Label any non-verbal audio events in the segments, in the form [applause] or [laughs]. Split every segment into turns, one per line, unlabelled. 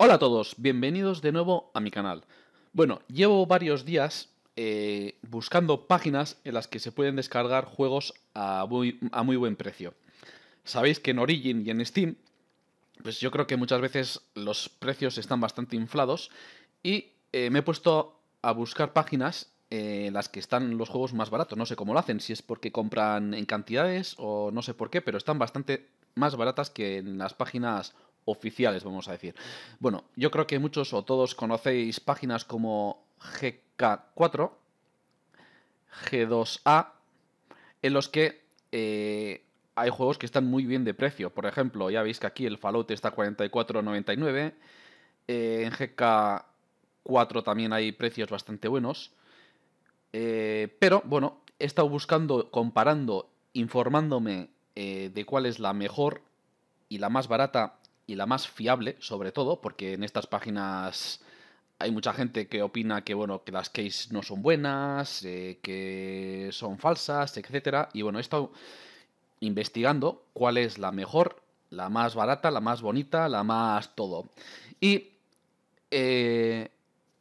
Hola a todos, bienvenidos de nuevo a mi canal. Bueno, llevo varios días eh, buscando páginas en las que se pueden descargar juegos a muy, buen precio. Sabéis que en Origin y en Steam, pues yo creo que muchas veces los precios están bastante inflados y eh, me he puesto a buscar páginas eh, en las que están los juegos más baratos. No sé cómo lo hacen, si es porque compran en cantidades o no sé por qué, pero están bastante más baratas que en las páginas oficiales, vamos a decir. Bueno, yo creo que muchos o todos conocéis páginas como GK4, G2A, en los que eh, hay juegos que están muy bien de precio. Por ejemplo, ya veis que aquí el Fallout está a 44.99. Eh, en GK4 también hay precios bastante buenos. Eh, pero bueno, he estado buscando, comparando, informándome de cuál es la mejor y la más barata y la más fiable, sobre todo, porque en estas páginas hay mucha gente que opina que bueno que las Cases no son buenas, eh, que son falsas, etcétera. Y bueno, he estado investigando cuál es la mejor, la más barata, la más bonita, la más todo. Y eh,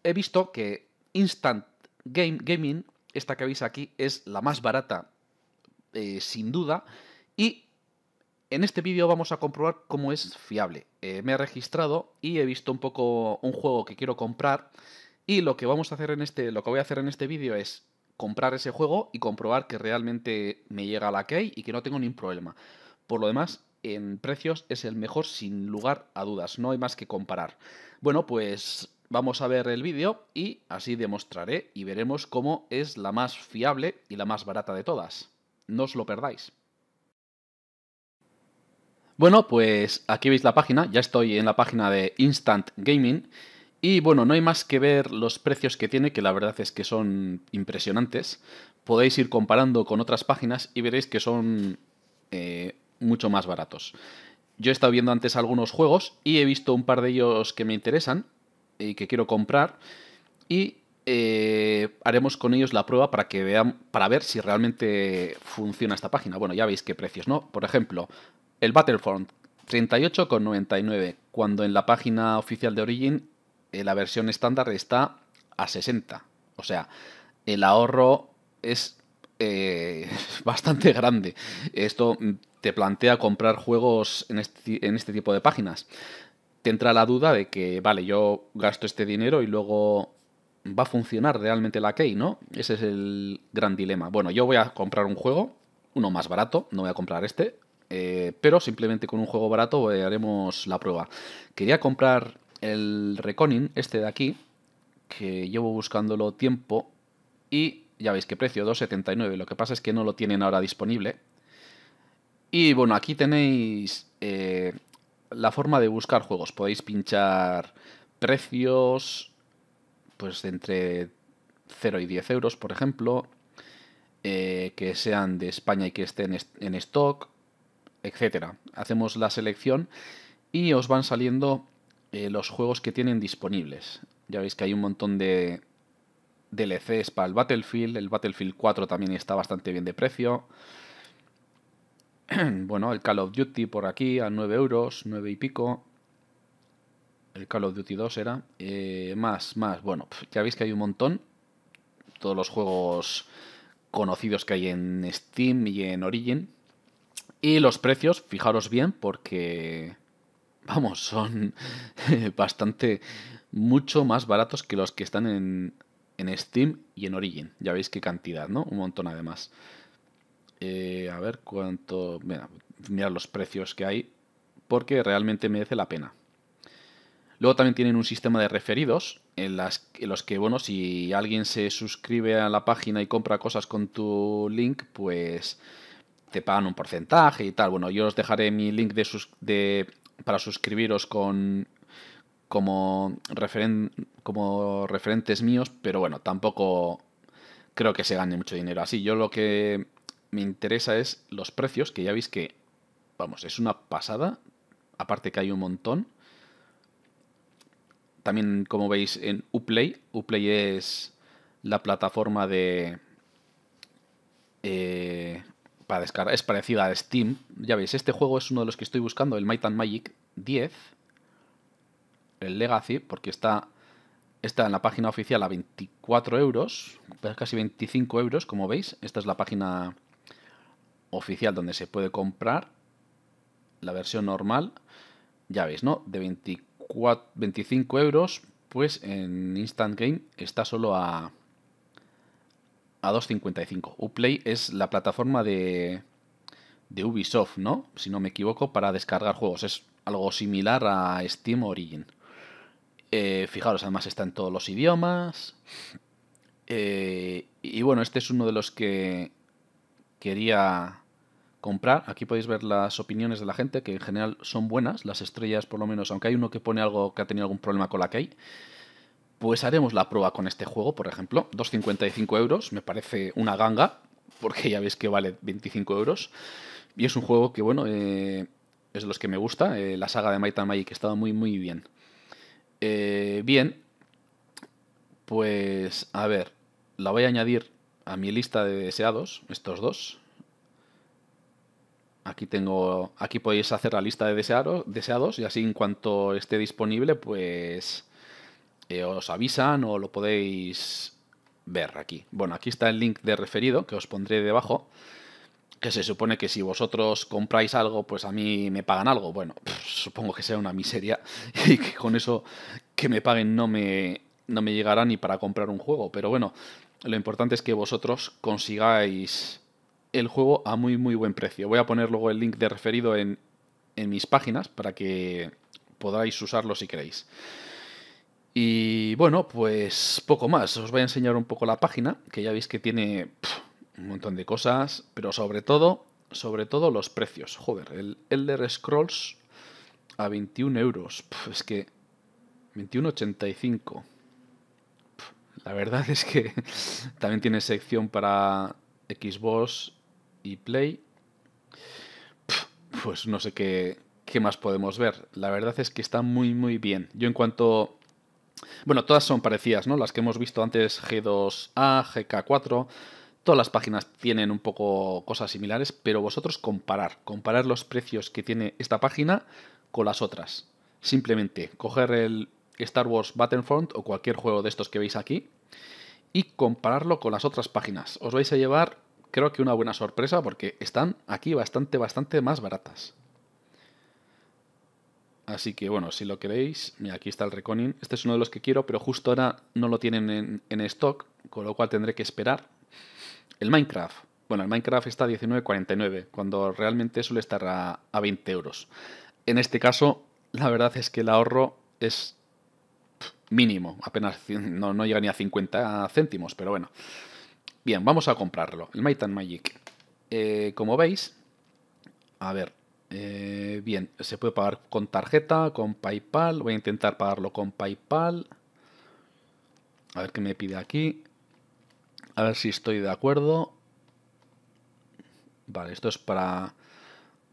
he visto que Instant Game Gaming, esta que veis aquí, es la más barata, eh, sin duda, y en este vídeo vamos a comprobar cómo es fiable. Eh, me he registrado y he visto un poco un juego que quiero comprar y lo que vamos a hacer en este, lo que voy a hacer en este vídeo es comprar ese juego y comprobar que realmente me llega a la key y que no tengo ningún problema. Por lo demás, en precios es el mejor sin lugar a dudas, no hay más que comparar. Bueno, pues vamos a ver el vídeo y así demostraré y veremos cómo es la más fiable y la más barata de todas. No os lo perdáis. Bueno, pues aquí veis la página, ya estoy en la página de Instant Gaming y bueno, no hay más que ver los precios que tiene, que la verdad es que son impresionantes. Podéis ir comparando con otras páginas y veréis que son eh, mucho más baratos. Yo he estado viendo antes algunos juegos y he visto un par de ellos que me interesan y que quiero comprar y eh, haremos con ellos la prueba para que vean, para ver si realmente funciona esta página. Bueno, ya veis qué precios, ¿no? Por ejemplo, el Battlefront, 38,99, cuando en la página oficial de Origin eh, la versión estándar está a 60. O sea, el ahorro es eh, [laughs] bastante grande. Esto te plantea comprar juegos en este, en este tipo de páginas. Te entra la duda de que, vale, yo gasto este dinero y luego va a funcionar realmente la key, ¿no? Ese es el gran dilema. Bueno, yo voy a comprar un juego, uno más barato, no voy a comprar este, eh, pero simplemente con un juego barato eh, haremos la prueba. Quería comprar el Reconin, este de aquí, que llevo buscándolo tiempo y ya veis que precio, 2,79. Lo que pasa es que no lo tienen ahora disponible. Y bueno, aquí tenéis eh, la forma de buscar juegos. Podéis pinchar precios, pues entre 0 y 10 euros, por ejemplo, que sean de España y que estén en stock, Etcétera. Hacemos la selección y os van saliendo eh, los juegos que tienen disponibles. Ya veis que hay un montón de DLCs para el Battlefield. El Battlefield 4 también está bastante bien de precio. [clears throat] bueno, el Call of Duty por aquí a 9 euros, 9 y pico. El Call of Duty 2 era. Eh, más, más. Bueno, ya veis que hay un montón. Todos los juegos conocidos que hay en Steam y en Origin. Y los precios, fijaros bien, porque, vamos, son [laughs] bastante, mucho más baratos que los que están en, Steam y en Origin. Ya veis qué cantidad, ¿no? Un montón además. Eh, a ver cuánto... Mira, los precios que hay, porque realmente merece la pena. Luego también tienen un sistema de referidos en, las, en, los que, bueno, si alguien se suscribe a la página y compra cosas con tu link, pues te pagan un porcentaje y tal. Bueno, yo os dejaré mi link de, sus, de para suscribiros con como, como referentes míos, pero bueno, tampoco creo que se gane mucho dinero así. Yo lo que me interesa es los precios, que ya veis que, vamos, es una pasada, aparte que hay un montón. También, como veis, en Uplay, Uplay es la plataforma de... Eh, para descargar. Es parecida a Steam. Ya veis, este juego es uno de los que estoy buscando, el Might and Magic 10. El Legacy, porque está, está en la página oficial a 24 euros, casi 25 euros, como veis. Esta es la página oficial donde se puede comprar la versión normal. Ya veis, ¿no? De 24, 25 euros, pues en Instant Game está solo a a 2.55. Uplay es la plataforma de, Ubisoft, ¿no? Si no me equivoco, para descargar juegos. Es algo similar a Steam Origin. Eh, fijaros, además está en todos los idiomas. Eh, y bueno, este es uno de los que quería comprar. Aquí podéis ver las opiniones de la gente, que en general son buenas, las estrellas por lo menos, aunque hay uno que pone algo que ha tenido algún problema con la key. Pues haremos la prueba con este juego, por ejemplo. 2,55 euros, me parece una ganga, porque ya veis que vale 25 euros. Y es un juego que, bueno, eh, es los que me gusta. Eh, la saga de Might and Magic estaba muy, muy bien. Eh, bien, pues a ver, la voy a añadir a mi lista de deseados, estos dos. Aquí tengo, aquí podéis hacer la lista de deseados y así en cuanto esté disponible, pues eh, os avisan o lo podéis ver aquí. Bueno, aquí está el link de referido que os pondré debajo, que se supone que si vosotros compráis algo, pues a mí me pagan algo. Bueno, [laughs] supongo que sea una miseria [laughs] y que con eso que me paguen no me, no me llegará ni para comprar un juego. Pero bueno, lo importante es que vosotros consigáis el juego a muy muy buen precio. Voy a poner luego el link de referido en, en mis páginas para que podáis usarlo si queréis. Y bueno, pues poco más. Os voy a enseñar un poco la página, que ya veis que tiene un montón de cosas, pero sobre todo, sobre todo los precios. Joder, el Elder Scrolls a 21 euros. es que 21.85. La verdad [laughs] es que también tiene sección para Xbox y Play. pues no sé qué, qué más podemos ver. La verdad es que está muy, muy bien. Yo en cuanto bueno, todas son parecidas, ¿no? Las que hemos visto antes, G2A, GK4, todas las páginas tienen un poco cosas similares, pero vosotros comparar, comparar los precios que tiene esta página con las otras. Simplemente coger el Star Wars Battlefront o cualquier juego de estos que veis aquí y compararlo con las otras páginas. Os vais a llevar, creo que una buena sorpresa porque están aquí bastante, bastante más baratas. Así que bueno, si lo queréis, mira, aquí está el Reconin. Este es uno de los que quiero, pero justo ahora no lo tienen en, stock, con lo cual tendré que esperar. El Minecraft. Bueno, el Minecraft está a 19,49, cuando realmente suele estar a, a 20 euros. En este caso, la verdad es que el ahorro es mínimo, apenas no, llega ni a 50 céntimos, pero bueno. Bien, vamos a comprarlo, el Might Magic. Eh, como veis, a ver, eh, bien, se puede pagar con tarjeta, con PayPal. Voy a intentar pagarlo con PayPal. A ver qué me pide aquí. A ver si estoy de acuerdo. Vale, esto es para...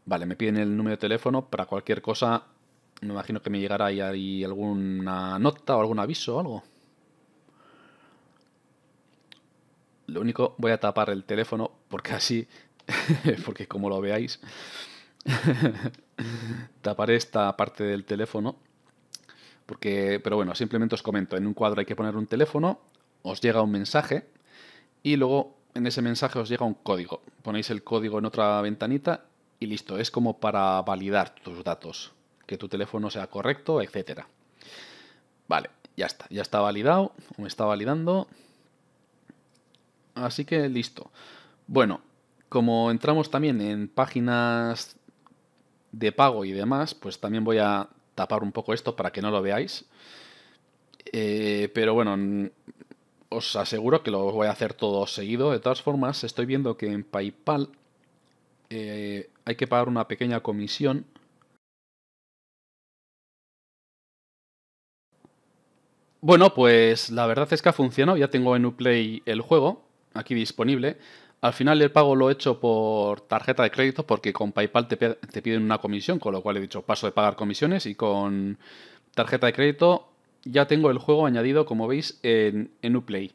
Vale, me piden el número de teléfono para cualquier cosa. Me imagino que me llegará ahí alguna nota o algún aviso o algo. Lo único, voy a tapar el teléfono porque así, [laughs] porque como lo veáis, [laughs] Taparé esta parte del teléfono. Porque, pero bueno, simplemente os comento, en un cuadro hay que poner un teléfono, os llega un mensaje y luego en ese mensaje os llega un código. Ponéis el código en otra ventanita y listo, es como para validar tus datos, que tu teléfono sea correcto, etcétera. Vale, ya está, ya está validado, o me está validando. Así que listo. Bueno, como entramos también en páginas de pago y demás, pues también voy a tapar un poco esto para que no lo veáis. Eh, pero bueno, os aseguro que lo voy a hacer todo seguido. De todas formas, estoy viendo que en PayPal eh, hay que pagar una pequeña comisión. Bueno, pues la verdad es que ha funcionado. Ya tengo en Uplay el juego aquí disponible. Al final el pago lo he hecho por tarjeta de crédito porque con PayPal te, piden una comisión, con lo cual he dicho paso de pagar comisiones y con tarjeta de crédito ya tengo el juego añadido, como veis, en, Uplay.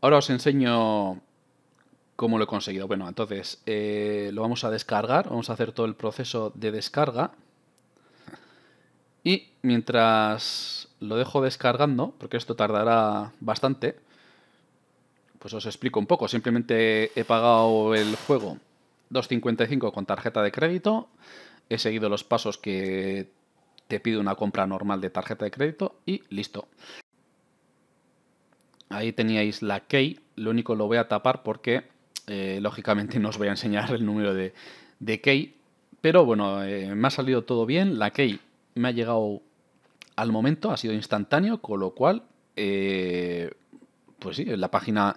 Ahora os enseño cómo lo he conseguido. Bueno, entonces eh, lo vamos a descargar, vamos a hacer todo el proceso de descarga. Y mientras lo dejo descargando, porque esto tardará bastante, pues os explico un poco. Simplemente he pagado el juego 2.55 con tarjeta de crédito. He seguido los pasos que te pide una compra normal de tarjeta de crédito y listo. Ahí teníais la key. Lo único lo voy a tapar porque, eh, lógicamente, no os voy a enseñar el número de, key. Pero bueno, eh, me ha salido todo bien. La key me ha llegado al momento, ha sido instantáneo, con lo cual... Eh, pues sí, la página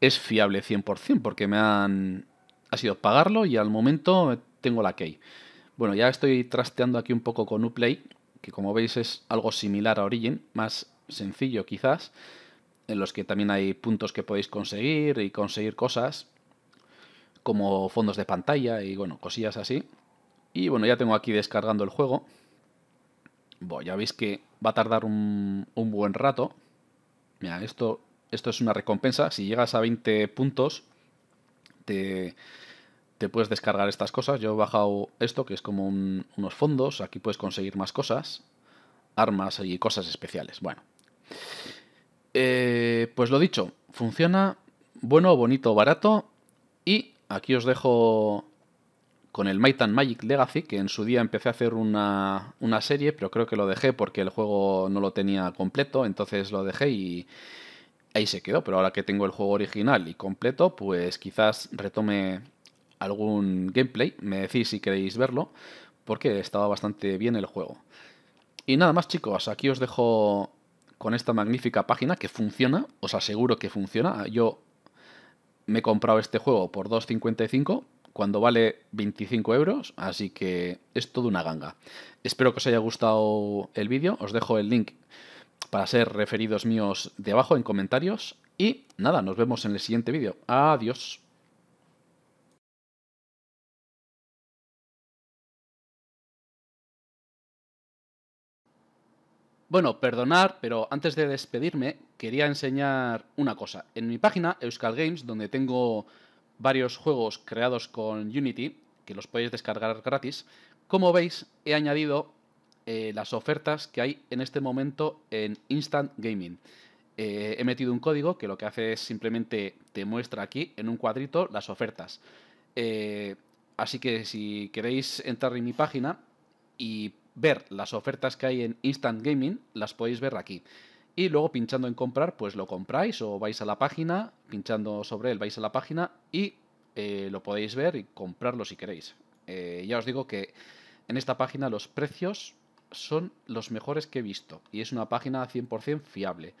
es fiable 100% porque me han... Ha sido pagarlo y al momento tengo la key. Bueno, ya estoy trasteando aquí un poco con Uplay, que como veis es algo similar a Origin, más sencillo quizás, en los que también hay puntos que podéis conseguir y conseguir cosas, como fondos de pantalla y bueno, cosillas así. Y bueno, ya tengo aquí descargando el juego. Bueno, ya veis que va a tardar un, un buen rato. Mira, esto esto es una recompensa. Si llegas a 20 puntos, te, puedes descargar estas cosas. Yo he bajado esto, que es como unos fondos. Aquí puedes conseguir más cosas. Armas y cosas especiales. Bueno. Eh, pues lo dicho, funciona bueno, bonito, barato. Y aquí os dejo con el Might and Magic Legacy, que en su día empecé a hacer una, una serie, pero creo que lo dejé porque el juego no lo tenía completo, entonces lo dejé y, ahí se quedó, pero ahora que tengo el juego original y completo, pues quizás retome algún gameplay, me decís si queréis verlo, porque estaba bastante bien el juego. Y nada más chicos, aquí os dejo con esta magnífica página que funciona, os aseguro que funciona. Yo me he comprado este juego por 2.55 cuando vale 25 euros, así que es todo una ganga. Espero que os haya gustado el vídeo, os dejo el link para ser referidos míos de abajo en comentarios. Y nada, nos vemos en el siguiente vídeo. Adiós. Bueno, perdonar, pero antes de despedirme quería enseñar una cosa. En mi página, Euskal Games, donde tengo varios juegos creados con Unity, que los podéis descargar gratis, como veis, he añadido eh, las ofertas que hay en este momento en Instant Gaming. Eh, he metido un código que lo que hace es simplemente te muestra aquí en un cuadrito las ofertas. Eh, así que si queréis entrar en mi página y ver las ofertas que hay en Instant Gaming, las podéis ver aquí. Y luego pinchando en comprar, pues lo compráis o vais a la página, pinchando sobre él vais a la página y lo podéis ver y comprarlo si queréis. ya os digo que en esta página los precios son los mejores que he visto y es una página 100% fiable.